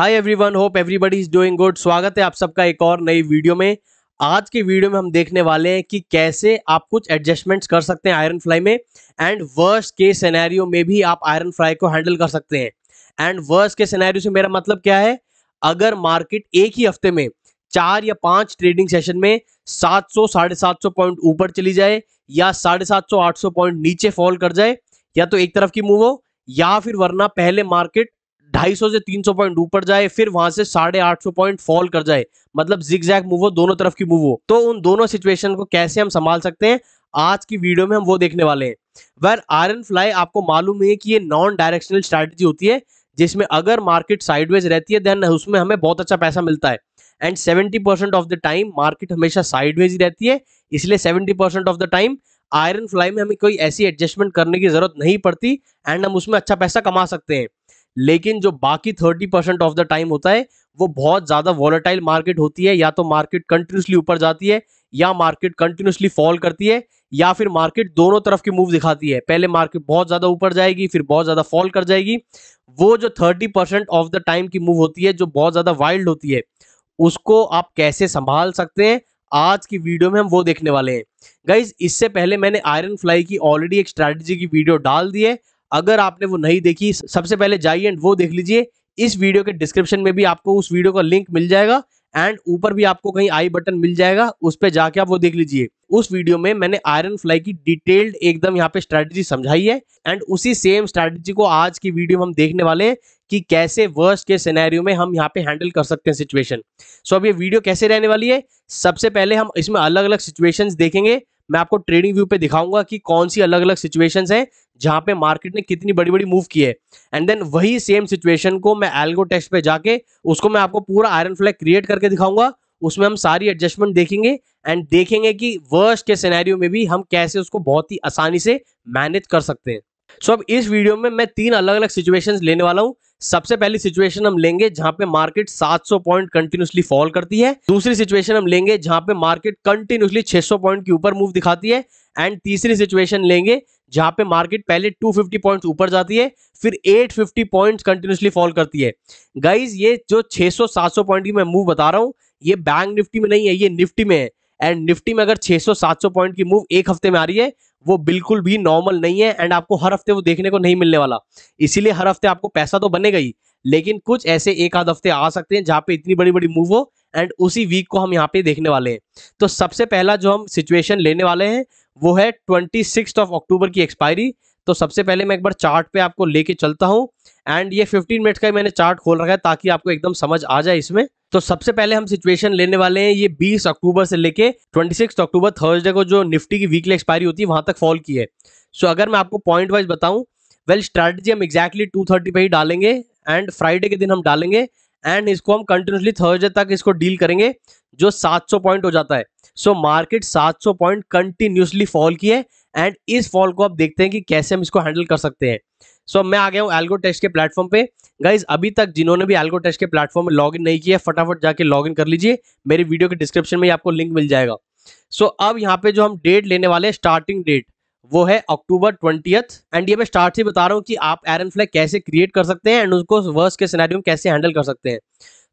Hi everyone hope everybody is doing good स्वागत है आप सबका एक और नई वीडियो में आज के वीडियो में हम देखने वाले हैं कि कैसे आप कुछ एडजस्टमेंट्स कर सकते हैं आयरन फ्लाई में एंड वर्स्ट के सिनेरियो में भी आप आयरन फ्लाई को हैंडल कर सकते हैं एंड वर्स्ट के सिनेरियो से मेरा मतलब क्या है अगर मार्केट एक ही हफ्ते में चार या पांच ट्रेडिंग सेशन में सौ साढ़े सात पॉइंट ऊपर चली जाए या साढ़े सात सौ पॉइंट नीचे फॉल कर जाए या तो एक तरफ की मूव हो या फिर वरना पहले मार्केट ढाई सौ से तीन सौ पॉइंट ऊपर जाए फिर वहां से साढ़े आठ सौ पॉइंट फॉल कर जाए मतलब जिग जैग मूव हो दोनों तरफ की मूव हो तो उन दोनों सिचुएशन को कैसे हम संभाल सकते हैं आज की वीडियो में हम वो देखने वाले हैं वेर आयरन फ्लाई आपको मालूम है कि ये नॉन डायरेक्शनल स्ट्रैटेजी होती है जिसमें अगर मार्केट साइडवेज रहती है देन उसमें हमें बहुत अच्छा पैसा मिलता है and seventy percent of the time market हमेशा साइडवेज ही रहती है इसलिए seventy percent of the time iron fly में हमें कोई ऐसी एडजस्टमेंट करने की जरूरत नहीं पड़ती एंड हम उसमें अच्छा पैसा कमा सकते हैं लेकिन जो बाकी thirty percent of the time होता है वो बहुत ज़्यादा वॉलेटाइल मार्केट होती है या तो मार्केट कंटिन्यूसली ऊपर जाती है या मार्केट कंटिन्यूसली फॉल करती है या फिर मार्केट दोनों तरफ की मूव दिखाती है पहले मार्केट बहुत ज़्यादा ऊपर जाएगी फिर बहुत ज़्यादा फॉल कर जाएगी वो जो thirty percent of the time की मूव होती है जो बहुत ज़्यादा वाइल्ड होती है उसको आप कैसे संभाल सकते हैं आज की वीडियो में हम वो देखने वाले हैं गाइज इससे पहले मैंने आयरन फ्लाई की ऑलरेडी एक स्ट्रैटेजी की वीडियो डाल दी है अगर आपने वो नहीं देखी सबसे पहले जाइए एंड वो देख लीजिए इस वीडियो के डिस्क्रिप्शन में भी आपको उस वीडियो का लिंक मिल जाएगा एंड ऊपर भी आपको कहीं आई बटन मिल जाएगा उस पर जाके आप वो देख लीजिए उस वीडियो में मैंने आयरन फ्लाई की डिटेल्ड एकदम यहाँ पे स्ट्रैटेजी समझाई है एंड उसी सेम स्ट्रैटेजी को आज की वीडियो में हम देखने वाले हैं कि कैसे वर्स्ट के सिनेरियो में हम यहाँ पे हैंडल कर सकते हैं सिचुएशन सो so, अब ये वीडियो कैसे रहने वाली है सबसे पहले हम इसमें अलग अलग सिचुएशंस देखेंगे मैं आपको ट्रेडिंग व्यू पे दिखाऊंगा कि कौन सी अलग अलग सिचुएशन है जहां पे मार्केट ने कितनी बड़ी बड़ी मूव की है एंड देन वही सेम सिचुएशन को मैं एल्गो टेस्ट पे जाके उसको मैं आपको पूरा आयरन फ्लैग क्रिएट करके दिखाऊंगा उसमें हम सारी एडजस्टमेंट देखेंगे एंड देखेंगे कि वर्ष के सिनेरियो में भी हम कैसे उसको बहुत ही आसानी से मैनेज कर सकते हैं सो so, अब इस वीडियो में मैं तीन अलग अलग सिचुएशन लेने वाला हूँ सबसे पहली सिचुएशन हम लेंगे जहां पे मार्केट 700 पॉइंट कंटिन्यूसली फॉल करती है दूसरी सिचुएशन हम लेंगे जहां पे मार्केट कंटिन्यूसली 600 पॉइंट के ऊपर मूव दिखाती है एंड तीसरी सिचुएशन लेंगे जहां पे मार्केट पहले 250 पॉइंट्स ऊपर जाती है फिर 850 पॉइंट्स कंटिन्यूसली फॉल करती है गाइज ये जो छह सौ पॉइंट की मैं मूव बता रहा हूँ ये बैंक निफ्टी में नहीं है ये निफ्टी में है एंड निफ्टी में अगर छह सौ पॉइंट की मूव एक हफ्ते में आ रही है वो बिल्कुल भी नॉर्मल नहीं है एंड आपको हर हफ्ते वो देखने को नहीं मिलने वाला इसीलिए हर हफ्ते आपको पैसा तो बनेगा ही लेकिन कुछ ऐसे एक आध हफ्ते आ सकते हैं जहाँ पे इतनी बड़ी बड़ी मूव हो एंड उसी वीक को हम यहाँ पे देखने वाले हैं तो सबसे पहला जो हम सिचुएशन लेने वाले हैं वो है ट्वेंटी ऑफ अक्टूबर की एक्सपायरी तो सबसे पहले मैं एक बार चार्ट पे आपको लेके चलता हूँ एंड ये फिफ्टीन मिनट का मैंने चार्ट खोल रखा है ताकि आपको एकदम समझ आ जाए इसमें तो सबसे पहले हम सिचुएशन लेने वाले हैं ये 20 अक्टूबर से लेके 26 अक्टूबर थर्सडे को जो निफ्टी की वीकली एक्सपायरी होती है वहां तक फॉल की है सो अगर मैं आपको पॉइंट वाइज बताऊं वेल स्ट्रैटेजी हम एक्जैक्टली टू थर्टी पे ही डालेंगे एंड फ्राइडे के दिन हम डालेंगे एंड इसको हम कंटिन्यूसली थर्सडे तक इसको डील करेंगे जो 700 पॉइंट हो जाता है so market 700 point continuously fall की है एंड इस फॉल को आप देखते हैं कि कैसे हम इसको हैंडल कर सकते हैं सो so, मैं आ गया हूँ एल्गो टेस्ट के प्लेटफॉर्म पे गाइज अभी तक जिन्होंने भी एल्गो टेस्ट के प्लेटफॉर्म में लॉग नहीं किया फटाफट जाके लॉग कर लीजिए मेरी वीडियो के डिस्क्रिप्शन में ही आपको लिंक मिल जाएगा सो so, अब यहाँ पे जो हम डेट लेने वाले हैं स्टार्टिंग डेट वो है अक्टूबर ट्वेंटियथ एंड ये मैं स्टार्ट से बता रहा हूँ कि आप एरन फ्लैग कैसे क्रिएट कर सकते हैं एंड उसको वर्स के सिनेरियो कैसे हैंडल कर सकते हैं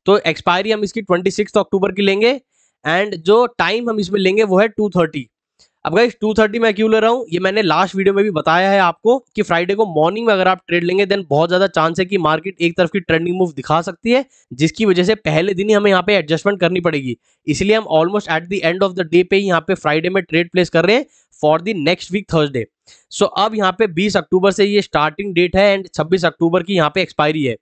तो एक्सपायरी हम इसकी ट्वेंटी अक्टूबर की लेंगे एंड जो टाइम हम इसमें लेंगे वो है टू थर्टी अब गाइस 230 मैं क्यों ले रहा हूँ ये मैंने लास्ट वीडियो में भी बताया है आपको कि फ्राइडे को मॉर्निंग में अगर आप ट्रेड लेंगे देन बहुत ज्यादा चांस है कि मार्केट एक तरफ की ट्रेंडिंग मूव दिखा सकती है जिसकी वजह से पहले दिन ही हमें यहाँ पे एडजस्टमेंट करनी पड़ेगी इसलिए हम almost at the end of the day पे यहाँ पे फ्राइडे में ट्रेड प्लेस कर रहे हैं for the next week Thursday so अब यहाँ पे बीस अक्टूबर से ये स्टार्टिंग डेट है एंड छब्बीस अक्टूबर की यहाँ पे एक्सपायरी है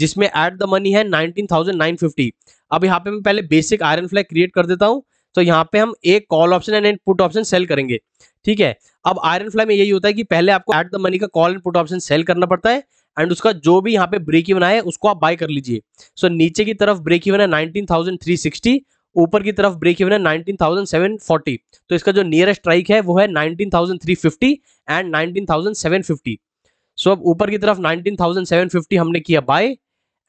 जिसमें एट द मनी है नाइनटीन अब यहाँ पे मैं पहले बेसिक आयरन फ्लैग क्रिएट कर देता हूँ तो यहाँ पे हम एक call option and and put option sell करेंगे ठीक है अब आयरन फ्लाई में यही होता है कि पहले आपको एट द मनी का call and put option sell करना पड़ता है एंड उसका जो भी यहाँ पे ब्रेक इवन आए उसको आप बाय कर लीजिए सो so, नीचे की तरफ ब्रेक इवन है नाइनटीन ऊपर की तरफ ब्रेक इवन है नाइनटीन तो इसका जो नियरेस्ट स्ट्राइक है वो है नाइनटीन एंड नाइनटीन सो अब ऊपर की तरफ 19,750 हमने किया बाय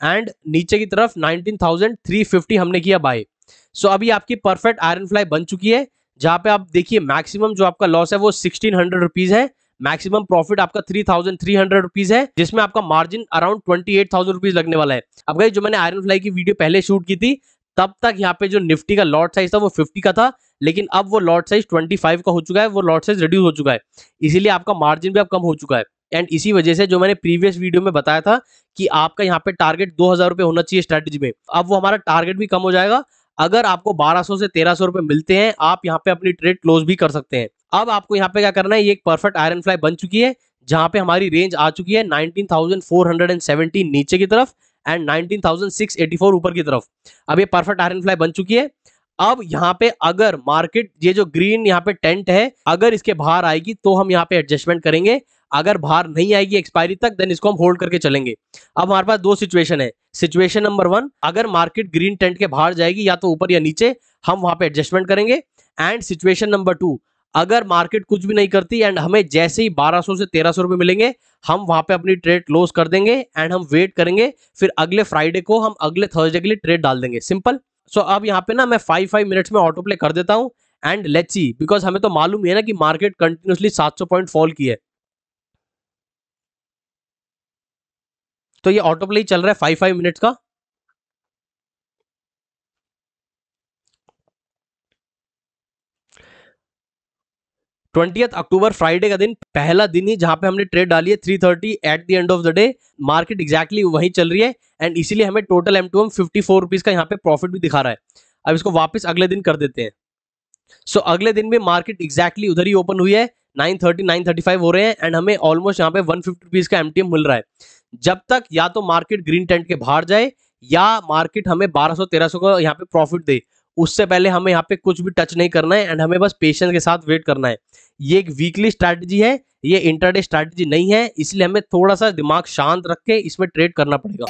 एंड नीचे की तरफ 19,350 हमने किया बाय सो so, अभी आपकी परफेक्ट आयरन फ्लाई बन चुकी है जहां पे आप देखिए मैक्सिमम जो आपका लॉस है वो सिक्सटीन हंड्रेड रुपीज है मैक्सिमम प्रॉफिट आपका three thousand three hundred rupees है जिसमें आपका margin around twenty eight thousand rupees लगने वाला है अब गई जो मैंने आयरन फ्लाई की वीडियो पहले शूट की थी तब तक यहाँ पे जो निफ्टी का लॉट साइज था वो फिफ्टी का था लेकिन अब वो लॉट साइज ट्वेंटी फाइव का हो चुका है वो लॉट साइज रिड्यूस हो चुका है इसीलिए आपका मार्जिन भी अब कम हो चुका है एंड इसी वजह से जो मैंने प्रीवियस वीडियो में बताया था कि आपका यहाँ पे टारगेट दो हजार रुपये होना चाहिए स्ट्रेटेजी में अब वो हमारा टारगेट भी कम हो जाएगा अगर आपको 1200 से 1300 रुपए मिलते हैं आप यहाँ पे अपनी ट्रेड क्लोज भी कर सकते हैं अब आपको यहाँ पे क्या करना है ये एक परफेक्ट आयरन फ्लाई बन चुकी है जहां पे हमारी रेंज आ चुकी है नाइनटीन नीचे की तरफ एंड नाइनटीन ऊपर की तरफ अब ये परफेक्ट आयरन फ्लाई बन चुकी है अब यहाँ पे अगर मार्केट ये जो ग्रीन यहाँ पे टेंट है अगर इसके बाहर आएगी तो हम यहाँ पे एडजस्टमेंट करेंगे अगर बाहर नहीं आएगी एक्सपायरी तक देन इसको हम होल्ड करके चलेंगे अब हमारे पास दो सिचुएशन है सिचुएशन नंबर वन अगर मार्केट ग्रीन टेंट के बाहर जाएगी या तो ऊपर या नीचे हम वहां पे एडजस्टमेंट करेंगे एंड सिचुएशन नंबर टू अगर मार्केट कुछ भी नहीं करती एंड हमें जैसे ही 1200 से 1300 रुपए मिलेंगे हम वहां पे अपनी ट्रेड क्लोज कर देंगे एंड हम वेट करेंगे फिर अगले फ्राइडे को हम अगले थर्सडे के लिए ट्रेड डाल देंगे सिंपल सो so, अब यहाँ पे ना मैं फाइव फाइव मिनट्स में ऑटो प्ले कर देता हूँ एंड लेट्स सी बिकॉज हमें तो मालूम ही है ना कि मार्केट कंटिन्यूसली 700 पॉइंट फॉल की है तो ये ऑटो प्ले चल रहा है फाइव फाइव मिनट का ट्वेंटियथ अक्टूबर फ्राइडे का दिन पहला दिन ही जहां पे हमने ट्रेड डाली है three thirty at the end of the day market exactly वही चल रही है एंड इसीलिए हमें total M to M fifty four rupees का यहाँ पे प्रॉफिट भी दिखा रहा है अब इसको वापस अगले दिन कर देते हैं सो so, अगले दिन भी मार्केट एक्जैक्टली उधर ही ओपन हुई है nine thirty nine thirty five हो रहे हैं एंड हमें ऑलमोस्ट यहाँ पे वन फिफ्टी रुपीज का एम मिल रहा है जब तक या तो मार्केट ग्रीन टेंट के बाहर जाए या मार्केट हमें 1200 1300 का यहाँ पे प्रॉफिट दे उससे पहले हमें यहाँ पे कुछ भी टच नहीं करना है एंड हमें बस पेशेंस के साथ वेट करना है ये एक वीकली स्ट्रैटेजी है ये इंटरडे स्ट्रैटेजी नहीं है इसलिए हमें थोड़ा सा दिमाग शांत रख के इसमें ट्रेड करना पड़ेगा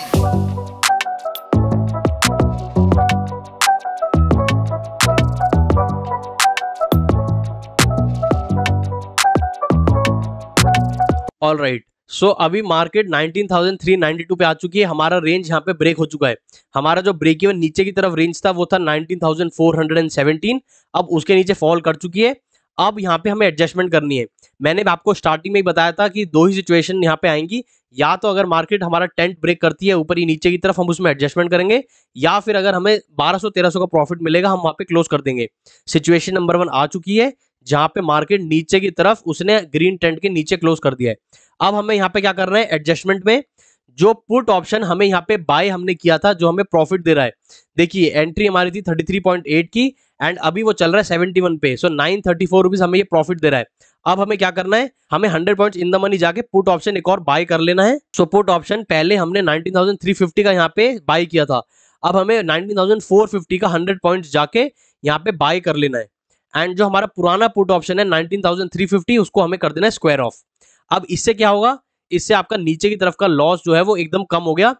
all right right. So so, अभी मार्केट 19,392 पे आ चुकी है हमारा रेंज यहाँ पे ब्रेक हो चुका है हमारा जो ब्रेक इवन नीचे की तरफ रेंज था वो था 19,417 अब उसके नीचे फॉल कर चुकी है अब यहाँ पे हमें एडजस्टमेंट करनी है मैंने आपको स्टार्टिंग में ही बताया था कि दो ही सिचुएशन यहाँ पे आएंगी या तो अगर मार्केट हमारा टेंट ब्रेक करती है ऊपर ही नीचे की तरफ हम उसमें एडजस्टमेंट करेंगे या फिर अगर हमें 1200-1300 का प्रॉफिट मिलेगा हम वहाँ पे क्लोज कर देंगे सिचुएशन नंबर वन आ चुकी है जहाँ पे मार्केट नीचे की तरफ उसने ग्रीन टेंट के नीचे क्लोज कर दिया है अब हमें यहाँ पे क्या करना है एडजस्टमेंट में जो पुट ऑप्शन हमें यहाँ पे बाय हमने किया था जो हमें प्रॉफिट दे रहा है देखिए एंट्री हमारी थी 33.8 की एंड अभी वो चल रहा है 71 पे so nine thirty four rupees हमें ये प्रॉफिट दे रहा है अब हमें क्या करना है हमें 100 पॉइंट्स इन द मनी जाके पुट ऑप्शन एक और बाय कर लेना है सो पुट ऑप्शन पहले हमने 19,350 का यहाँ पे बाय किया था अब हमें नाइनटीन का हंड्रेड पॉइंट जाके यहाँ पे बाय कर लेना है एंड जो हमारा पुराना पुट ऑप्शन है नाइनटीन उसको हमें कर देना है स्क्वायर ऑफ अब इससे क्या होगा इससे आपका नीचे की तरफ का लॉस जो है वो एकदम कम हो गया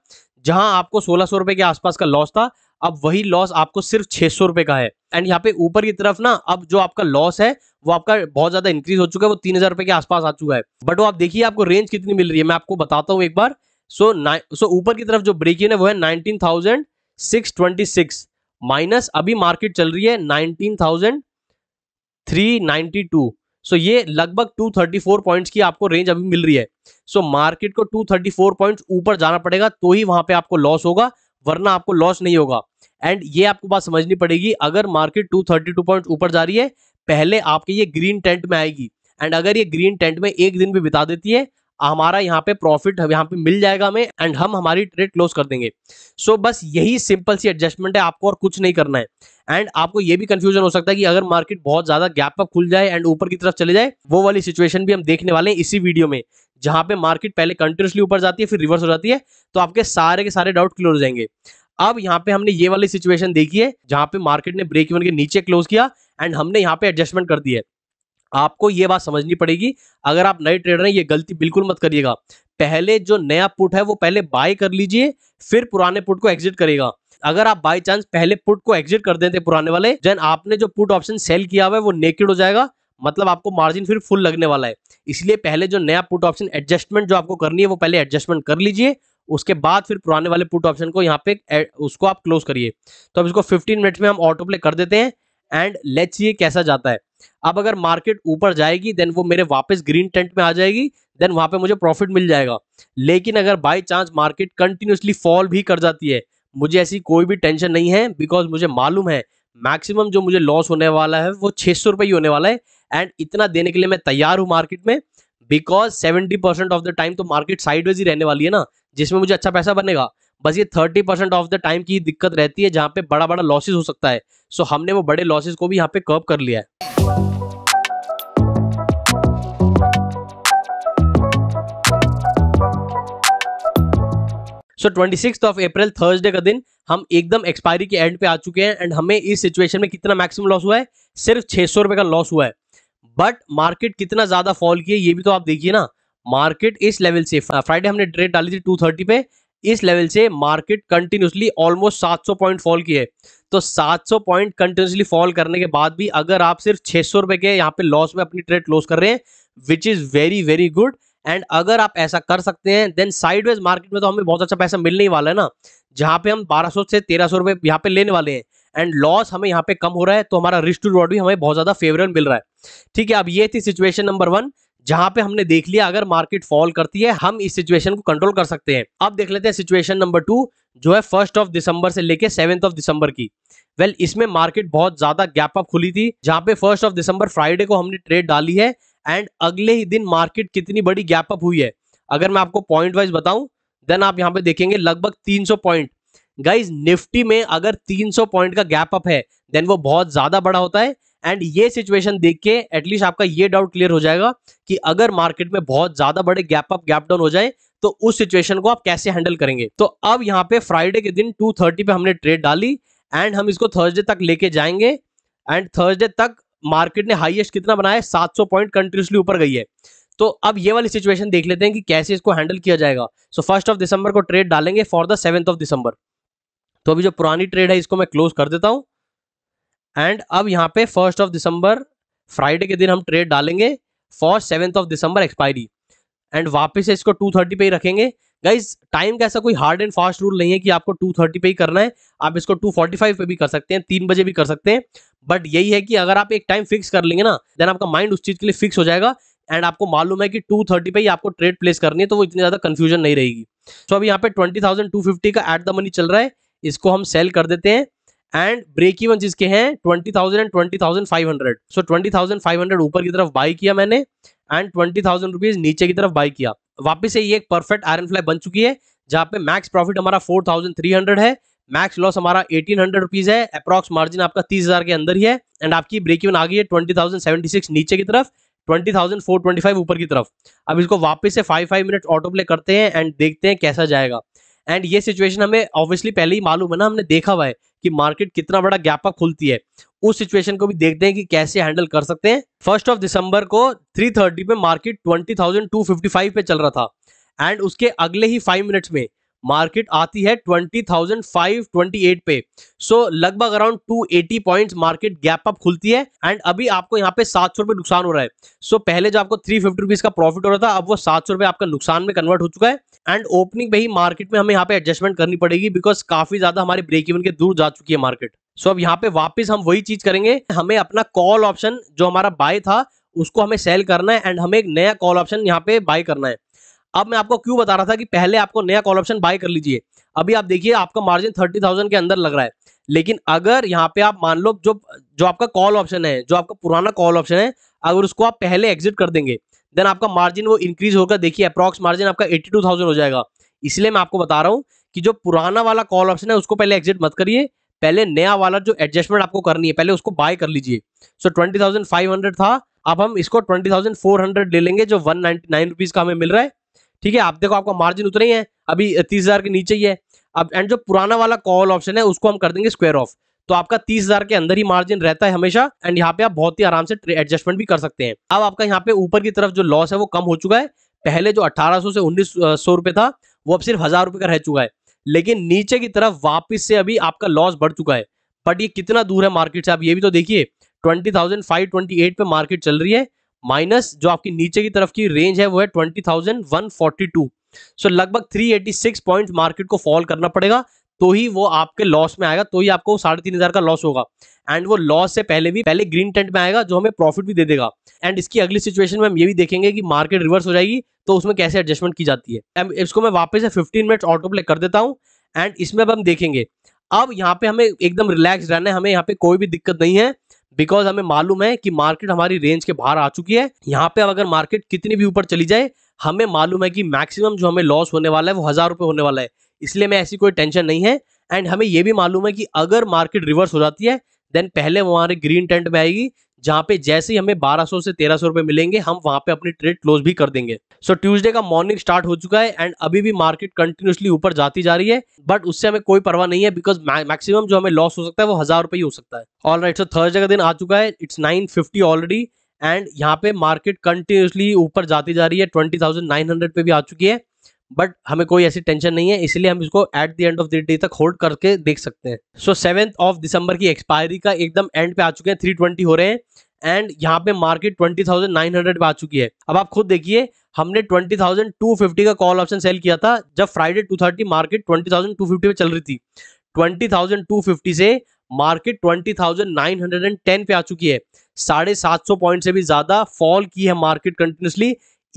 जहां आपको सोलह सौ रुपए के आसपास का लॉस था अब वही लॉस आपको सिर्फ छह सौ रुपए का है एंड यहाँ पे ऊपर की तरफ ना अब जो आपका लॉस है वो आपका बहुत ज्यादा इंक्रीज हो चुका है वो तीन हजार रुपए के आसपास आ चुका है बट वो आप देखिए आपको रेंज कितनी मिल रही है मैं आपको बताता हूँ एक बार सो सो ऊपर की तरफ जो ब्रेक इन है वो है nineteen thousand six twenty six minus अभी मार्केट चल रही है nineteen thousand three ninety two so ये लगभग 234 पॉइंट्स की आपको रेंज अभी मिल रही है सो so मार्केट को 234 पॉइंट्स ऊपर जाना पड़ेगा तो ही वहां पे आपको लॉस होगा वरना आपको लॉस नहीं होगा एंड ये आपको बात समझनी पड़ेगी अगर मार्केट टू पॉइंट्स ऊपर जा रही है पहले आपके ये ग्रीन टेंट में आएगी एंड अगर ये ग्रीन टेंट में एक दिन भी बिता देती है हमारा यहाँ पे प्रॉफिट यहाँ पे मिल जाएगा हमें एंड हम हमारी ट्रेड क्लोज कर देंगे सो so, बस यही सिंपल सी एडजस्टमेंट है आपको और कुछ नहीं करना है एंड आपको ये भी कंफ्यूजन हो सकता है कि अगर मार्केट बहुत ज्यादा गैप पर खुल जाए एंड ऊपर की तरफ चले जाए वो वाली सिचुएशन भी हम देखने वाले हैं इसी वीडियो में जहां पे मार्केट पहले कंटिन्यूसली ऊपर जाती है फिर रिवर्स हो जाती है तो आपके सारे के सारे डाउट क्लियर हो जाएंगे अब यहाँ पे हमने ये वाली सिचुएशन देखी है जहां पे मार्केट ने ब्रेक इवन के नीचे क्लोज किया एंड हमने यहाँ पे एडजस्टमेंट कर दी है आपको ये बात समझनी पड़ेगी अगर आप नए ट्रेडर हैं ये गलती बिल्कुल मत करिएगा पहले जो नया पुट है वो पहले बाय कर लीजिए फिर पुराने पुट को एग्जिट करेगा अगर आप बाय चांस पहले पुट को एग्जिट कर देते पुराने वाले जैन आपने जो पुट ऑप्शन सेल किया हुआ है वो नेकेड हो जाएगा मतलब आपको मार्जिन फिर फुल लगने वाला है इसलिए पहले जो नया पुट ऑप्शन एडजस्टमेंट जो आपको करनी है वो पहले एडजस्टमेंट कर लीजिए उसके बाद फिर पुराने वाले पुट ऑप्शन को यहाँ पे उसको आप क्लोज करिए तो अब इसको 15 मिनट में हम ऑटो प्ले कर देते हैं एंड लेट्स ये कैसा जाता है अब अगर मार्केट ऊपर जाएगी देन वो मेरे वापस ग्रीन टेंट में आ जाएगी देन वहां पे मुझे प्रॉफिट मिल जाएगा लेकिन अगर by chance market continuously fall भी कर जाती है मुझे ऐसी कोई भी टेंशन नहीं है बिकॉज मुझे मालूम है मैक्सिमम जो मुझे लॉस होने वाला है वो छह सौ रुपये ही होने वाला है एंड इतना देने के लिए मैं तैयार हूँ मार्केट में because seventy percent of the time तो मार्केट साइडवेज ही रहने वाली है ना जिसमें मुझे अच्छा पैसा बनेगा बस ये thirty percent of the time की दिक्कत रहती है जहाँ पे बड़ा बड़ा लॉसेज हो सकता है सो so, हमने वो बड़े लॉसेज को भी यहाँ पे कर्व कर लिया है so twenty six of April Thursday का दिन हम एकदम एक्सपायरी के एंड पे आ चुके हैं एंड हमें इस सिचुएशन में कितना मैक्सिमम लॉस हुआ है सिर्फ छह सौ रुपए का लॉस हुआ है बट मार्केट कितना ज्यादा फॉल किया ये भी तो आप देखिए ना मार्केट इस लेवल से फ्राइडे हमने ट्रेड डाली थी टू थर्टी पे इस लेवल से market continuously almost 700 point fall की है तो 700 पॉइंट कंटिन्यूसली फॉल करने के बाद भी अगर आप सिर्फ छह सौ रुपए के यहाँ पे लॉस में अपनी ट्रेड क्लोज कर रहे हैं which is very very good and अगर आप ऐसा कर सकते हैं देन साइडवेज मार्केट में तो हमें बहुत अच्छा पैसा मिलने ही वाला है ना जहां पे हम 1200 से 1300 रुपए यहाँ पे लेने वाले हैं एंड लॉस हमें यहाँ पे कम हो रहा है तो हमारा रिस्ट टू रिवॉर्ड भी हमें बहुत ज्यादा फेवरेबल मिल रहा है ठीक है अब ये थी सिचुएशन नंबर वन जहां पे हमने देख लिया अगर मार्केट फॉल करती है हम इस सिचुएशन को कंट्रोल कर सकते हैं अब देख लेते हैं सिचुएशन नंबर टू जो है फर्स्ट ऑफ दिसंबर से लेके सेवेंथ ऑफ दिसंबर की वेल well, इसमें मार्केट बहुत ज्यादा गैप अप खुली थी जहां पे फर्स्ट ऑफ दिसंबर फ्राइडे को हमने ट्रेड डाली है एंड अगले ही दिन मार्केट कितनी बड़ी गैप अप हुई है अगर मैं आपको पॉइंट वाइज बताऊं देन आप यहाँ पे देखेंगे लगभग 300 पॉइंट गाइज निफ्टी में अगर 300 पॉइंट का गैप अप है देन वो बहुत ज्यादा बड़ा होता है एंड ये सिचुएशन देख के एटलीस्ट आपका ये डाउट क्लियर हो जाएगा कि अगर मार्केट में बहुत ज्यादा बड़े गैप अप गैप डाउन हो जाए तो उस सिचुएशन को आप कैसे हैंडल करेंगे तो अब यहाँ पे फ्राइडे के दिन 2:30 पे हमने ट्रेड डाली एंड हम इसको थर्सडे तक लेके जाएंगे एंड थर्सडे तक मार्केट ने हाइएस्ट कितना बनाया सौ पॉइंट कंटिन्यूसली ऊपर गई है तो अब ये वाली सिचुएशन देख लेते हैं कि कैसे इसको हैंडल किया जाएगा सो फर्स्ट ऑफ दिसंबर को ट्रेड डालेंगे for the seventh of December तो अभी जो पुरानी ट्रेड है इसको मैं क्लोज कर देता हूँ एंड अब यहाँ पे फर्स्ट ऑफ दिसंबर फ्राइडे के दिन हम ट्रेड डालेंगे for seventh of December expiry and वापस से इसको टू थर्टी पे ही रखेंगे गाइज टाइम का ऐसा कोई हार्ड एंड फास्ट रूल नहीं है कि आपको टू थर्टी पे ही करना है आप इसको टू फोर्टी फाइव पे भी कर सकते हैं तीन बजे भी कर सकते हैं बट यही है कि अगर आप एक टाइम फिक्स कर लेंगे ना देन आपका माइंड उस चीज़ के लिए फिक्स हो जाएगा एंड आपको मालूम है कि टू थर्टी पे ही आपको ट्रेड प्लेस करनी है तो वो इतनी ज़्यादा कन्फ्यूजन नहीं रहेगी सो so, अब यहाँ पे ट्वेंटी थाउजेंड टू फिफ्टी का एट द मनी चल रहा है इसको हम सेल कर देते हैं एंड ब्रेक इवन जिसके हैं twenty thousand and twenty thousand five hundred so twenty thousand five hundred ऊपर की तरफ बाई किया मैंने एंड ट्वेंटी थाउजेंड रुपीज नीचे की तरफ बाई किया वापस से ये एक परफेक्ट आयरन फ्लाई बन चुकी है जहां पे मैक्स प्रॉफिट हमारा फोर थाउजेंड थ्री हंड्रेड है मैक्स लॉस हमारा एटीन हंड्रेड रुपीज है अप्रॉक्स मार्जिन आपका तीस हजार के अंदर ही है एंड आपकी ब्रेक इवन आ गई है ट्वेंटी थाउजेंड सेवेंटी सिक्स नीचे की तरफ twenty thousand four twenty five ऊपर की तरफ अब इसको वापिस से five five minute auto play करते हैं एंड देखते हैं कैसा जाएगा एंड ये सिचुएशन हमें ऑब्वियसली पहले ही मालूम है ना हमने देखा हुआ है कि मार्केट कितना बड़ा गैप अप खुलती है उस सिचुएशन को भी देखते हैं कि कैसे हैंडल कर सकते हैं फर्स्ट ऑफ दिसंबर को थ्री थर्टी पे market twenty thousand two fifty five पे चल रहा था एंड उसके अगले ही फाइव मिनट्स में मार्केट आती है twenty thousand five twenty eight पे सो so, लगभग around two eighty point market gap up खुलती है एंड अभी आपको यहाँ पे सात सौ रुपये नुकसान हो रहा है सो so, पहले जो आपको थ्री फिफ्टी रुपीज का प्रॉफिट हो रहा था अब वो सात सौ रुपये आपका नुकसान में कन्वर्ट हो चुका है एंड ओपनिंग पे ही मार्केट में हमें यहाँ पे एडजस्टमेंट करनी पड़ेगी बिकॉज काफी ज्यादा हमारे ब्रेक इवन के दूर जा चुकी है मार्केट सो so, अब यहाँ पे वापस हम वही चीज करेंगे हमें अपना कॉल ऑप्शन जो हमारा बाय था उसको हमें सेल करना है एंड हमें एक नया कॉल ऑप्शन यहाँ पे बाय करना है अब मैं आपको क्यों बता रहा था कि पहले आपको नया कॉल ऑप्शन बाय कर लीजिए अभी आप देखिए आपका मार्जिन थर्टी थाउजेंड के अंदर लग रहा है लेकिन अगर यहाँ पे आप मान लो जो जो आपका कॉल ऑप्शन है जो आपका पुराना कॉल ऑप्शन है अगर उसको आप पहले एग्जिट कर देंगे देन आपका मार्जिन वो इंक्रीज होकर देखिए अप्रॉक्स मार्जिन आपका एट्टी टू थाउजेंड हो जाएगा इसलिए मैं आपको बता रहा हूँ कि जो पुराना वाला कॉल ऑप्शन है उसको पहले एग्जिट मत करिए पहले नया वाला जो एडजस्टमेंट आपको करनी है पहले उसको बाय कर लीजिए so twenty thousand five hundred था अब हम इसको ट्वेंटी थाउजेंड फोर हंड्रेड ले लेंगे जो वन नाइनटी नाइन रुपीज का हमें मिल रहा है ठीक है आप देखो आपका मार्जिन उतना ही है अभी तीस हजार के नीचे ही है अब एंड जो पुराना वाला कॉल ऑप्शन है उसको हम कर देंगे स्क्वेयर ऑफ तो आपका तीस हजार के अंदर ही मार्जिन रहता है हमेशा एंड यहाँ पे आप बहुत ही आराम से एडजस्टमेंट भी कर सकते हैं अब आपका यहाँ पे ऊपर की तरफ जो लॉस है वो कम हो चुका है पहले जो अठारह से उन्नीस सौ रुपए था वो अब सिर्फ हजार रुपए का रह चुका है लेकिन नीचे की तरफ वापिस से अभी आपका लॉस बढ़ चुका है बट ये कितना दूर है मार्केट से आप ये भी तो देखिए twenty thousand five twenty eight पे मार्केट चल रही है माइनस जो आपकी नीचे की तरफ की रेंज है वो है twenty thousand one forty two so लगभग three eighty six point market को फॉल करना पड़ेगा तो ही वो आपके लॉस में आएगा तो ही आपको साढ़े तीन हजार का लॉस होगा एंड वो लॉस से पहले भी पहले ग्रीन टेंट में आएगा जो हमें प्रॉफिट भी दे देगा एंड इसकी अगली सिचुएशन में हम ये भी देखेंगे कि मार्केट रिवर्स हो जाएगी तो उसमें कैसे एडजस्टमेंट की जाती है इसको मैं वापस से फिफ्टीन मिनट ऑटो प्ले कर देता हूँ एंड इसमें अब हम देखेंगे अब यहाँ पे हमें एकदम रिलैक्स रहना है हमें यहाँ पे कोई भी दिक्कत नहीं है बिकॉज हमें मालूम है कि मार्केट हमारी रेंज के बाहर आ चुकी है यहाँ पे अगर मार्केट कितनी भी ऊपर चली जाए हमें मालूम है कि मैक्सिमम जो हमें लॉस होने वाला है वो हजार रुपये होने वाला है इसलिए मैं ऐसी कोई टेंशन नहीं है एंड हमें यह भी मालूम है कि अगर मार्केट रिवर्स हो जाती है देन पहले हमारे ग्रीन टेंट में आएगी जहां पे जैसे ही हमें 1200 से 1300 रुपए मिलेंगे हम वहां पे अपनी ट्रेड क्लोज भी कर देंगे सो so, ट्यूसडे का मॉर्निंग स्टार्ट हो चुका है एंड अभी भी मार्केट कंटिन्यूसली ऊपर जाती जा रही है बट उससे हमें कोई परवाह नहीं है बिकॉज मैक्सिमम जो हमें लॉस हो सकता है वो हजार रुपये ही हो सकता है ऑल राइट सो थर्सडे का दिन आ चुका है इट्स नाइन ऑलरेडी एंड यहाँ पे मार्केट कंटिन्यूसली ऊपर जाती जा रही है ट्वेंटी पे भी आ चुकी है बट हमें कोई ऐसी टेंशन नहीं है इसलिए हम इसको at the end of the day तक होल्ड करके देख सकते हैं सो सेवेंथ ऑफ दिसंबर की एक्सपायरी का एकदम एंड पे आ चुके हैं थ्री ट्वेंटी हो रहे हैं एंड यहाँ पे market twenty thousand nine hundred पे आ चुकी है अब आप खुद देखिए हमने ट्वेंटी थाउजेंड टू फिफ्टी का कॉल ऑप्शन सेल किया था जब Friday two thirty market twenty thousand two fifty पे चल रही थी ट्वेंटी थाउजेंड टू फिफ्टी से market twenty thousand nine hundred and ten पे आ चुकी है साढ़े सात सौ पॉइंट से भी ज्यादा फॉल की है मार्केट कंटिन्यूसली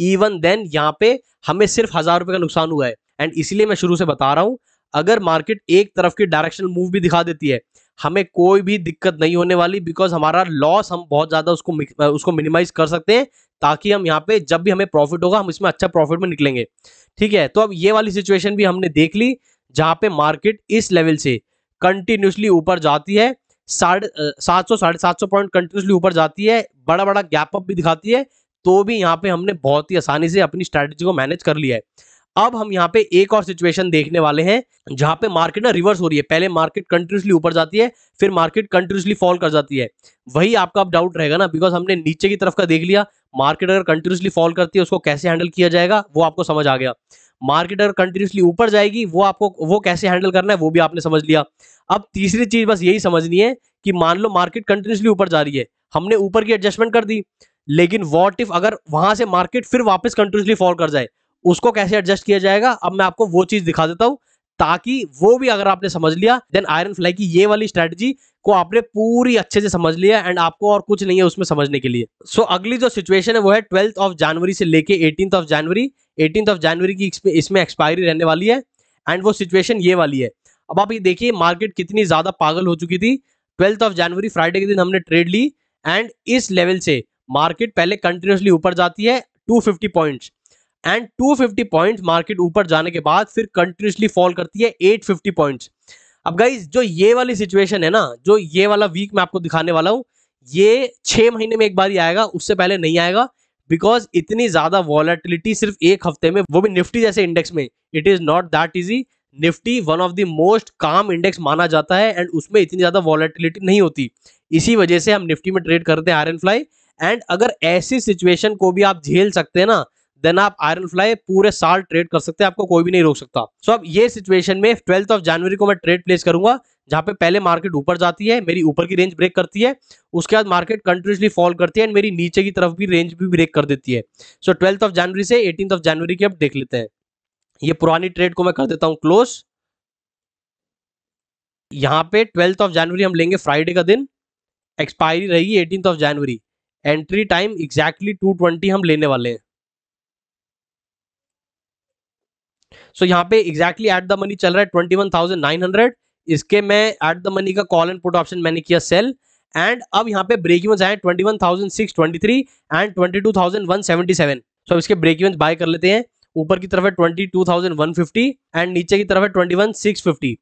इवन देन यहाँ पे हमें सिर्फ हजार रुपए का नुकसान हुआ है एंड इसलिए मैं शुरू से बता रहा हूं अगर मार्केट एक तरफ की डायरेक्शनल मूव भी दिखा देती है हमें कोई भी दिक्कत नहीं होने वाली बिकॉज हमारा लॉस हम बहुत ज़्यादा उसको उसको मिनिमाइज कर सकते हैं ताकि हम यहाँ पे जब भी हमें प्रॉफिट होगा हम इसमें अच्छा प्रॉफिट में निकलेंगे ठीक है तो अब ये वाली सिचुएशन भी हमने देख ली जहाँ पे मार्केट इस लेवल से कंटिन्यूसली ऊपर जाती है साढ़े सात सौ साढ़े सात सौ पॉइंट कंटिन्यूसली ऊपर जाती है बड़ा बड़ा गैप अप भी दिखाती है तो भी यहाँ पे हमने बहुत ही आसानी से अपनी स्ट्रैटेजी को मैनेज कर लिया है अब हम यहाँ पे एक और सिचुएशन देखने वाले हैं जहां पे मार्केट ना रिवर्स हो रही है पहले मार्केट कंटिन्यूसली ऊपर जाती है फिर मार्केट कंटिन्यूसली फॉल कर जाती है वही आपका अब डाउट रहेगा ना बिकॉज हमने नीचे की तरफ का देख लिया मार्केट अगर कंटिन्यूसली फॉल करती है उसको कैसे हैंडल किया जाएगा वो आपको समझ आ गया मार्केट अगर कंटिन्यूसली ऊपर जाएगी वो आपको वो कैसे हैंडल करना है वो भी आपने समझ लिया अब तीसरी चीज बस यही समझनी है कि मान लो मार्केट कंटिन्यूसली ऊपर जा रही है हमने ऊपर की एडजस्टमेंट कर दी लेकिन वॉट इफ अगर वहां से मार्केट फिर वापस कंटिन्यूसली फॉल कर जाए उसको कैसे एडजस्ट किया जाएगा अब मैं आपको वो चीज दिखा देता हूं ताकि वो भी अगर आपने समझ लिया देन आयरन फ्लाई की ये वाली स्ट्रेटजी को आपने पूरी अच्छे से समझ लिया एंड आपको और कुछ नहीं है उसमें समझने के लिए सो so, अगली जो सिचुएशन है वो है ट्वेल्थ ऑफ जनवरी से लेके eighteen of January eighteen of January की इसमें एक्सपायरी रहने वाली है एंड वो सिचुएशन ये वाली है अब आप ये देखिए मार्केट कितनी ज़्यादा पागल हो चुकी थी ट्वेल्थ ऑफ जनवरी फ्राइडे के दिन हमने ट्रेड ली एंड इस लेवल से मार्केट पहले कंटिन्यूसली ऊपर जाती है 250 पॉइंट्स एंड 250 पॉइंट्स मार्केट ऊपर जाने के बाद फिर कंटिन्यूसली फॉल करती है 850 पॉइंट्स अब गाइज जो ये वाली सिचुएशन है ना जो ये वाला वीक मैं आपको दिखाने वाला हूँ ये छः महीने में एक बार ही आएगा उससे पहले नहीं आएगा बिकॉज इतनी ज़्यादा वॉलेटिलिटी सिर्फ एक हफ्ते में वो भी निफ्टी जैसे इंडेक्स में it is not that easy Nifty one of the most काम इंडेक्स माना जाता है एंड उसमें इतनी ज़्यादा वॉलेटिलिटी नहीं होती इसी वजह से हम निफ्टी में ट्रेड करते हैं आयरन एंड फ्लाई एंड अगर ऐसी सिचुएशन को भी आप झेल सकते हैं ना देन आप आयरन फ्लाई पूरे साल ट्रेड कर सकते हैं आपको कोई भी नहीं रोक सकता सो so, अब ये सिचुएशन में ट्वेल्थ ऑफ जनवरी को मैं ट्रेड प्लेस करूंगा जहां पे पहले मार्केट ऊपर जाती है मेरी ऊपर की रेंज ब्रेक करती है उसके बाद मार्केट कंटिन्यूसली फॉल करती है एंड मेरी नीचे की तरफ भी रेंज भी ब्रेक कर देती है सो ट्वेल्थ ऑफ जनवरी से एटीन ऑफ जनवरी की अब देख लेते हैं ये पुरानी ट्रेड को मैं कर देता हूँ क्लोज यहाँ पे ट्वेल्थ ऑफ जनवरी हम लेंगे फ्राइडे का दिन एक्सपायरी रहेगी eighteen of January entry time exactly two twenty हम लेने वाले हैं सो so, यहाँ पे एग्जैक्टली एट द मनी चल रहा है twenty one thousand nine hundred इसके मैं एट द मनी का कॉल एंड पुट ऑप्शन मैंने किया सेल एंड अब यहाँ पे ब्रेक इवन आए twenty one thousand six twenty three and twenty two thousand one seventy seven so इसके ब्रेक इवन बाय कर लेते हैं ऊपर की तरफ है twenty two thousand one fifty and नीचे की तरफ है twenty one six fifty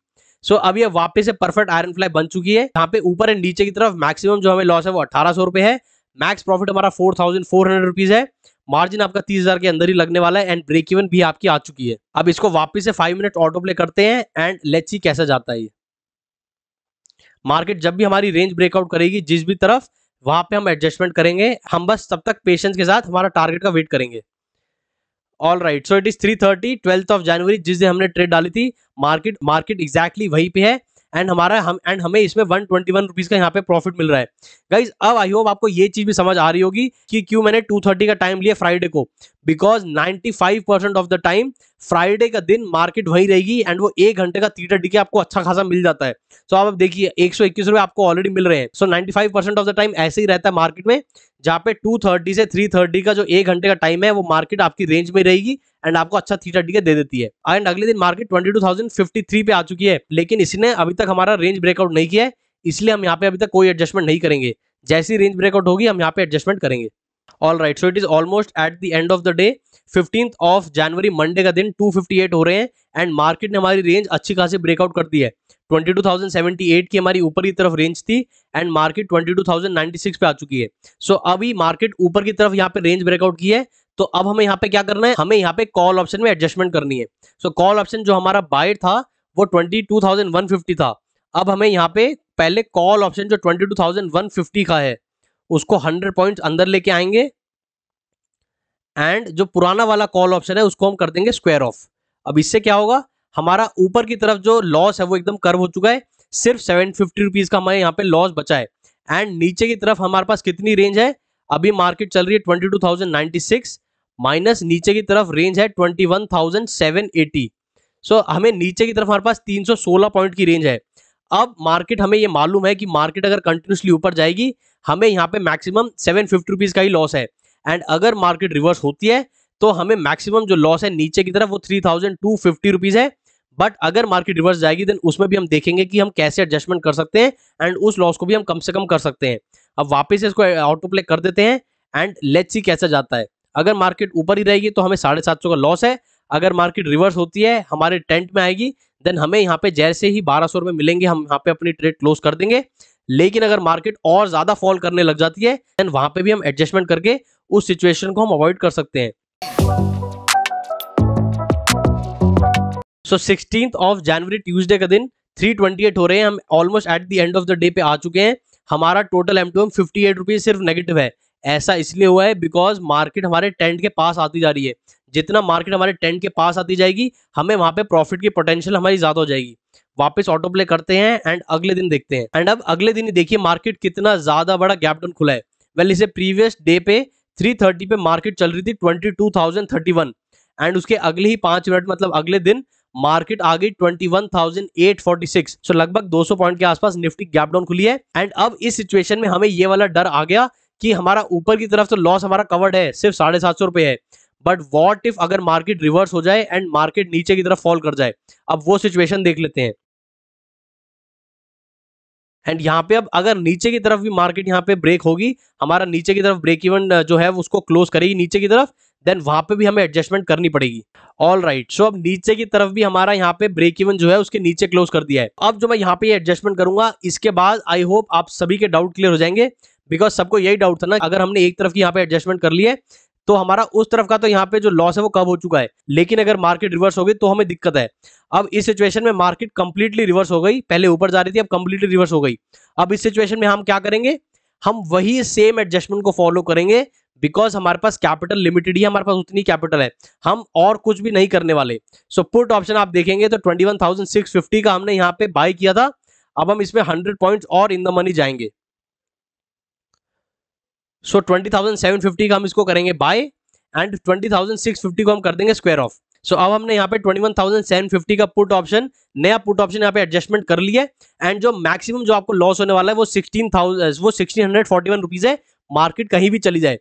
so अब ये वापस से परफेक्ट आयरन फ्लाई बन चुकी है यहाँ पे ऊपर एंड नीचे की तरफ मैक्सिमम जो हमें लॉस है वो अठारह सौ रुपए है मैक्स प्रॉफिट हमारा four thousand four hundred rupees है मार्जिन आपका तीस हजार के अंदर ही लगने वाला है एंड ब्रेक इवन भी आपकी आ चुकी है अब इसको वापस से फाइव मिनट ऑटो प्ले करते हैं एंड लेट्स सी कैसा जाता है मार्केट जब भी हमारी रेंज ब्रेकआउट करेगी जिस भी तरफ वहां पे हम एडजस्टमेंट करेंगे हम बस तब तक पेशेंस के साथ हमारा टारगेट का वेट करेंगे all right so it is three thirty twelfth of January जिस दिन हमने ट्रेड डाली थी मार्केट मार्केट एग्जैक्टली वहीं पे है एंड हमारा हम एंड हमें इसमें वन ट्वेंटी वन रुपीज का यहाँ पे प्रॉफिट मिल रहा है गाइज अब आई होप आपको ये चीज भी समझ आ रही होगी कि क्यों मैंने टू थर्टी का टाइम लिया फ्राइडे को because ninety five percent of the time Friday का दिन मार्केट वहीं रहेगी एंड वो एक घंटे का थर्टी के आपको अच्छा खासा मिल जाता है सो so, आप देखिए एक सौ इक्कीस रुपए आपको ऑलरेडी मिल रहे हैं so ninety five percent of the time ऐसे ही रहता है मार्केट में जहाँ पे टू थर्टी से थ्री थर्टी का जो एक घंटे का टाइम है वो मार्केट आपकी रेंज में रहेगी एंड आपको अच्छा थीटा डीके दे देती है एंड अगले दिन market twenty two thousand fifty three पे आ चुकी है लेकिन इसने अभी तक हमारा रेंज ब्रेकआउट नहीं किया है इसलिए हम यहाँ पे अभी तक कोई एडजस्टमेंट नहीं करेंगे जैसी रेंज ब्रेकआउट होगी हम यहाँ पे एडजस्टमेंट करेंगे all right so it is almost at the end of the day fifteenth of January Monday का दिन टू फिफ्टी एट हो रहे हैं एंड मार्केट ने हमारी रेंज अच्छी खासी ब्रेकआउट कर दी है twenty two thousand seventy eight की हमारी ऊपर की तरफ रेंज थी and market twenty two thousand six पे आ चुकी है सो so, अभी मार्केट ऊपर की तरफ यहाँ पे रेंज ब्रेकआउट की है तो अब हमें यहाँ पे क्या करना है हमें यहाँ पे कॉल ऑप्शन में एडजस्टमेंट करनी है सो कॉल ऑप्शन जो हमारा बायर था वो twenty two thousand one fifty था अब हमें यहाँ पे पहले कॉल ऑप्शन जो twenty two thousand one fifty का है उसको हंड्रेड पॉइंट अंदर लेके आएंगे एंड जो पुराना वाला कॉल ऑप्शन है उसको हम कर देंगे स्क्वायर ऑफ अब इससे क्या होगा हमारा ऊपर की तरफ जो लॉस है वो एकदम कर्व हो चुका है सिर्फ सेवन फिफ्टी रुपीज़ का हमारे यहाँ पे लॉस बचा है एंड नीचे की तरफ हमारे पास कितनी रेंज है अभी मार्केट चल रही है twenty two thousand ninety six minus नीचे की तरफ रेंज है twenty one thousand seven eighty so हमें नीचे की तरफ हमारे पास तीन सौ सोलह पॉइंट की रेंज है अब मार्केट हमें ये मालूम है कि मार्केट अगर कंटिन्यूसली ऊपर जाएगी हमें यहाँ पे मैक्सिमम सेवन फिफ्टी रुपीज़ का ही लॉस है एंड अगर मार्केट रिवर्स होती है तो हमें मैक्सिमम जो लॉस है नीचे की तरफ वो three thousand two fifty rupees है बट अगर मार्केट रिवर्स जाएगी देन उसमें भी हम देखेंगे कि हम कैसे एडजस्टमेंट कर सकते हैं एंड उस लॉस को भी हम कम से कम कर सकते हैं अब वापस इसको ऑटो प्ले कर देते हैं एंड लेट्स सी कैसा जाता है अगर मार्केट ऊपर ही रहेगी तो हमें साढ़े सात सौ का लॉस है अगर मार्केट रिवर्स होती है हमारे टेंट में आएगी देन हमें यहाँ पे जैसे ही बारह सौ रुपये मिलेंगे हम यहाँ पे अपनी ट्रेड क्लोज कर देंगे लेकिन अगर मार्केट और ज्यादा फॉल करने लग जाती है देन वहां पे भी हम एडजस्टमेंट करके उस सिचुएशन को हम अवॉइड कर सकते हैं so sixteen of January Tuesday का दिन थ्री ट्वेंटी एट हो रहे हैं हम almost at the end of the day पे आ चुके हैं हमारा total M to M fifty eight rupees सिर्फ नेगेटिव है ऐसा इसलिए हुआ है बिकॉज मार्केट हमारे टेंट के पास आती जा रही है जितना मार्केट हमारे टेंट के पास आती जाएगी हमें वहां पे प्रॉफिट की पोटेंशियल हमारी ज्यादा हो जाएगी वापस ऑटो प्ले करते हैं एंड अगले दिन देखते हैं एंड अब अगले दिन देखिए मार्केट कितना ज्यादा बड़ा गैप डाउन खुला है वेल well, इसे प्रीवियस डे पे 330 पे मार्केट चल रही थी 22,031 एंड उसके अगले ही पांच मिनट मतलब अगले दिन मार्केट आ गई 21,846 सो so, लगभग 200 पॉइंट के आसपास निफ्टी गैप डाउन खुली है एंड अब इस सिचुएशन में हमें ये वाला डर आ गया कि हमारा ऊपर की तरफ तो लॉस हमारा कवर्ड है सिर्फ साढ़े सात सौ रुपए है बट वॉट इफ अगर मार्केट रिवर्स हो जाए एंड मार्केट नीचे की तरफ फॉल कर जाए अब वो सिचुएशन देख लेते हैं एंड यहाँ पे अब अगर नीचे की तरफ भी मार्केट यहाँ पे ब्रेक होगी हमारा नीचे की तरफ ब्रेक इवन जो है उसको क्लोज करेगी नीचे की तरफ देन वहां पे भी हमें एडजस्टमेंट करनी पड़ेगी ऑल राइट सो अब नीचे की तरफ भी हमारा यहाँ पे ब्रेक इवन जो है उसके नीचे क्लोज कर दिया है अब जो मैं यहाँ पे एडजस्टमेंट करूंगा इसके बाद आई होप आप सभी के डाउट क्लियर हो जाएंगे बिकॉज सबको यही डाउट था ना अगर हमने एक तरफ की यहाँ पे एडजस्टमेंट कर लिया है तो हमारा उस तरफ का तो यहाँ पे जो लॉस है वो कब हो चुका है लेकिन अगर मार्केट रिवर्स हो गई तो हमें दिक्कत है अब इस सिचुएशन में मार्केट कंप्लीटली रिवर्स हो गई पहले ऊपर जा रही थी अब कंप्लीटली रिवर्स हो गई अब इस सिचुएशन में हम क्या करेंगे हम वही सेम एडजस्टमेंट को फॉलो करेंगे बिकॉज हमारे पास कैपिटल लिमिटेड ही हमारे पास उतनी कैपिटल है हम और कुछ भी नहीं करने वाले सो पुट ऑप्शन आप देखेंगे तो 21,650 का हमने यहाँ पे बाय किया था अब हम इसमें 100 पॉइंट्स और इन द मनी जाएंगे so twenty thousand seven fifty का हम इसको करेंगे buy and twenty thousand six fifty को हम कर देंगे स्क्वायर ऑफ सो अब हमने यहाँ पे twenty one thousand seven fifty का पुट ऑप्शन नया पुट ऑप्शन यहाँ पे एडजस्टमेंट कर लिया एंड जो मैक्सिमम जो आपको लॉस होने वाला है वो सिक्सटीन uh, वो सिक्सटीन हंड्रेड फोर्टी वन है मार्केट कहीं भी चली जाए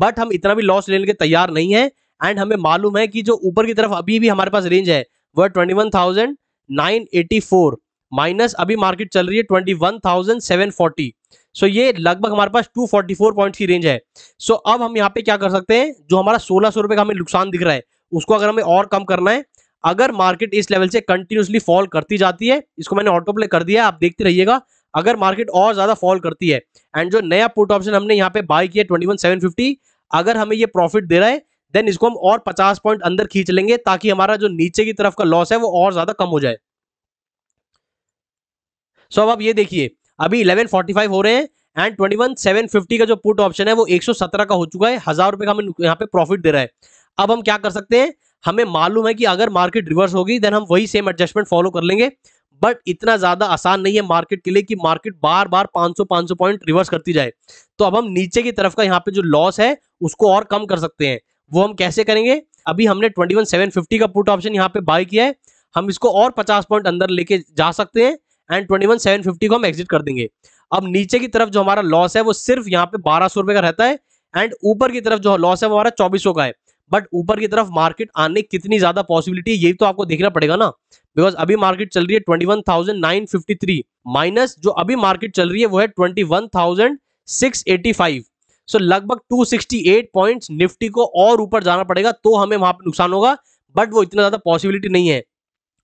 बट हम इतना भी लॉस लेने के तैयार नहीं है एंड हमें मालूम है कि जो ऊपर की तरफ अभी भी हमारे पास रेंज है वह twenty one thousand nine eighty four minus अभी मार्केट चल रही है twenty one thousand seven forty so ये लगभग हमारे पास टू फोर्टी फोर पॉइंट की रेंज है सो so, अब हम यहाँ पे क्या कर सकते हैं जो हमारा सोलह सौ रुपए का हमें नुकसान दिख रहा है उसको अगर हमें और कम करना है अगर मार्केट इस लेवल से कंटिन्यूसली फॉल करती जाती है इसको मैंने ऑटो प्ले कर दिया आप देखते रहिएगा अगर मार्केट और ज्यादा फॉल करती है एंड जो नया पुट ऑप्शन हमने यहाँ पे बाय किया ट्वेंटी वन सेवन फिफ्टी अगर हमें ये प्रॉफिट दे रहा है देन इसको हम और पचास पॉइंट अंदर खींच लेंगे ताकि हमारा जो नीचे की तरफ का लॉस है वो और ज्यादा कम हो जाए सो अब आप ये देखिए अभी 1145 हो रहे हैं एंड 21750 का जो पुट ऑप्शन है वो 117 का हो चुका है हजार रुपए का हमें यहाँ पे प्रॉफिट दे रहा है अब हम क्या कर सकते हैं हमें मालूम है कि अगर मार्केट रिवर्स होगी देन हम वही सेम एडजस्टमेंट फॉलो कर लेंगे बट इतना ज्यादा आसान नहीं है मार्केट के लिए कि मार्केट बार बार 500 500 पॉइंट रिवर्स करती जाए तो अब हम नीचे की तरफ का यहाँ पे जो लॉस है उसको और कम कर सकते हैं वो हम कैसे करेंगे अभी हमने 21750 का पुट ऑप्शन यहाँ पे बाय किया है हम इसको और 50 पॉइंट अंदर लेके जा सकते हैं and twenty one seven fifty को हम एग्जिट कर देंगे अब नीचे की तरफ जो हमारा लॉस है वो सिर्फ यहाँ पे बारह सौ रुपए का रहता है एंड ऊपर की तरफ जो लॉस है वो हमारा चौबीस का है बट ऊपर की तरफ मार्केट आने कितनी ज्यादा पॉसिबिलिटी है ये तो आपको देखना पड़ेगा ना बिकॉज अभी मार्केट चल रही है twenty one thousand nine fifty three minus जो अभी मार्केट चल रही है वो है twenty one thousand six eighty five so लगभग two sixty eight point Nifty को और ऊपर जाना पड़ेगा तो हमें वहां पर नुकसान होगा बट वो इतना ज्यादा पॉसिबिलिटी नहीं है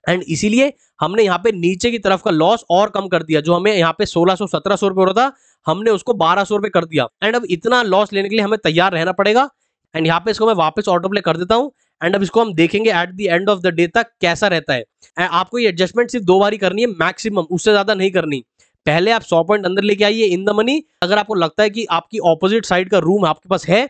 एंड इसीलिए हमने यहाँ पे नीचे की तरफ का लॉस और कम कर दिया जो हमें यहाँ पे 1600 1700 रुपए हो रहा था हमने उसको 1200 रुपए कर दिया एंड अब इतना लॉस लेने के लिए हमें तैयार रहना पड़ेगा एंड यहाँ पे इसको मैं वापस ऑटो प्ले कर देता हूँ एंड अब इसको हम देखेंगे at the end of the day तक कैसा रहता है एंड आपको ये एडजस्टमेंट सिर्फ दो बार ही करनी है मैक्सिमम उससे ज्यादा नहीं करनी पहले आप सौ पॉइंट अंदर लेके आइए इन द मनी अगर आपको लगता है कि आपकी ऑपोजिट साइड का रूम आपके पास है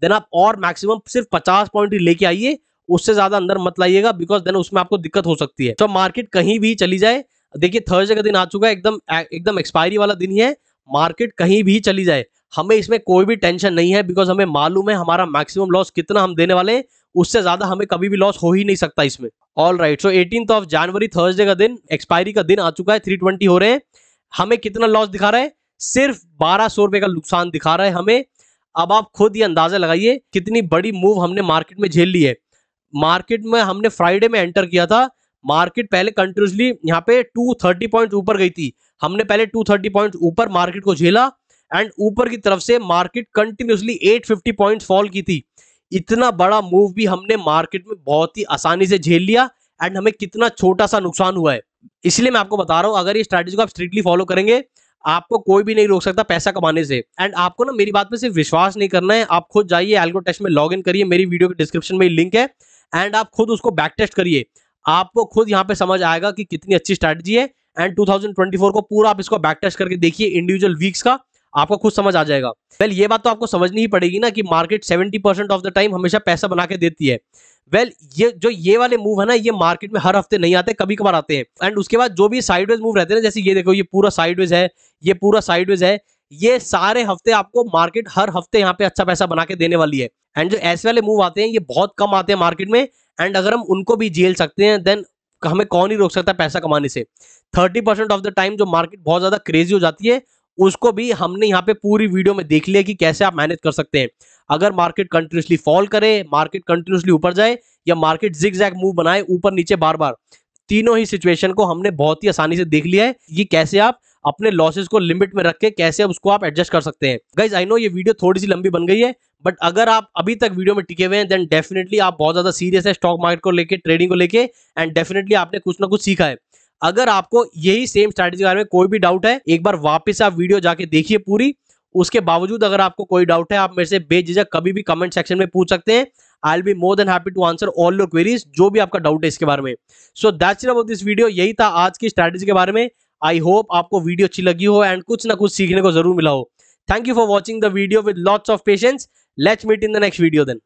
देन आप और मैक्सिमम सिर्फ पचास पॉइंट ही लेके आइए उससे ज्यादा अंदर मत लाइएगा बिकॉज देन उसमें आपको दिक्कत हो सकती है तो मार्केट कहीं भी चली जाए देखिए थर्सडे का दिन आ चुका है एकदम एकदम एक्सपायरी वाला दिन ही है मार्केट कहीं भी चली जाए हमें इसमें कोई भी टेंशन नहीं है बिकॉज हमें मालूम है हमारा मैक्सिमम लॉस कितना हम देने वाले हैं उससे ज्यादा हमें कभी भी लॉस हो ही नहीं सकता इसमें all right so eighteen of January Thursday का दिन एक्सपायरी का दिन आ चुका है थ्री ट्वेंटी हो रहे हैं हमें कितना लॉस दिखा रहा है सिर्फ बारह सौ रुपए का नुकसान दिखा रहा है हमें अब आप खुद ये अंदाजा लगाइए कितनी बड़ी मूव हमने मार्केट में झेल ली है मार्केट में हमने फ्राइडे में एंटर किया था मार्केट पहले कंटिन्यूसली यहाँ पे 230 पॉइंट ऊपर गई थी हमने पहले 230 पॉइंट ऊपर मार्केट को झेला एंड ऊपर की तरफ से मार्केट कंटिन्यूसली 850 पॉइंट्स फॉल की थी इतना बड़ा मूव भी हमने मार्केट में बहुत ही आसानी से झेल लिया एंड हमें कितना छोटा सा नुकसान हुआ है इसलिए मैं आपको बता रहा हूँ अगर ये स्ट्रैटेजी को आप स्ट्रिक्टली फॉलो करेंगे आपको कोई भी नहीं रोक सकता पैसा कमाने से एंड आपको ना मेरी बात में सिर्फ विश्वास नहीं करना है आप खुद जाइए एल्गो टेस्ट में लॉग इन करिए मेरी वीडियो के डिस्क्रिप्शन में लिंक है एंड आप खुद उसको बैक टेस्ट करिए आपको खुद यहाँ पे समझ आएगा कि कितनी अच्छी स्ट्रैटेजी है एंड 2024 को पूरा आप इसको बैक टेस्ट करके देखिए इंडिविजुअल वीक्स का आपको खुद समझ आ जाएगा वेल well, ये बात तो आपको समझनी ही पड़ेगी ना कि market 70 percent of the time हमेशा पैसा बना के देती है वेल well, ये जो ये वाले मूव है ना ये मार्केट में हर हफ्ते नहीं आते कभी कभार आते हैं एंड उसके बाद जो भी साइडवेज मूव रहते हैं जैसे ये देखो ये पूरा साइडवेज है ये पूरा साइडवेज है ये सारे हफ्ते आपको मार्केट हर हफ्ते यहाँ पे अच्छा पैसा बना के देने वाली है एंड जो ऐसे वाले मूव आते हैं ये बहुत कम आते हैं मार्केट में एंड अगर हम उनको भी झेल सकते हैं देन हमें कौन ही रोक सकता है पैसा कमाने से thirty percent of the time जो मार्केट बहुत ज्यादा क्रेजी हो जाती है उसको भी हमने यहाँ पे पूरी वीडियो में देख लिया कि कैसे आप मैनेज कर सकते हैं अगर मार्केट कंटिन्यूसली फॉल करे मार्केट कंटिन्यूसली ऊपर जाए या मार्केट जिग जैग मूव बनाए ऊपर नीचे बार बार तीनों ही सिचुएशन को हमने बहुत ही आसानी से देख लिया है ये कैसे आप अपने लॉसेज को लिमिट में रख के कैसे उसको आप एडजस्ट कर सकते हैं गाइज आई नो ये वीडियो थोड़ी सी लंबी बन गई है बट अगर आप अभी तक वीडियो में टिके हुए हैं देन डेफिनेटली आप बहुत ज्यादा सीरियस है स्टॉक मार्केट को लेकर ट्रेडिंग को लेकर एंड डेफिनेटली आपने कुछ ना कुछ सीखा है अगर आपको यही सेम स्ट्रेटेजी के बारे में कोई भी डाउट है एक बार वापस आप वीडियो जाके देखिए पूरी उसके बावजूद अगर आपको कोई डाउट है आप मेरे से बेझिझक कभी भी कमेंट सेक्शन में पूछ सकते हैं I be more than happy to answer all your queries जो भी आपका डाउट है इसके बारे में so that's about this video यही था आज की स्ट्रैटेजी के बारे में आई होप आपको वीडियो अच्छी लगी हो एंड कुछ ना कुछ सीखने को जरूर मिला हो thank you for watching the video with lots of patience let's meet in the next video then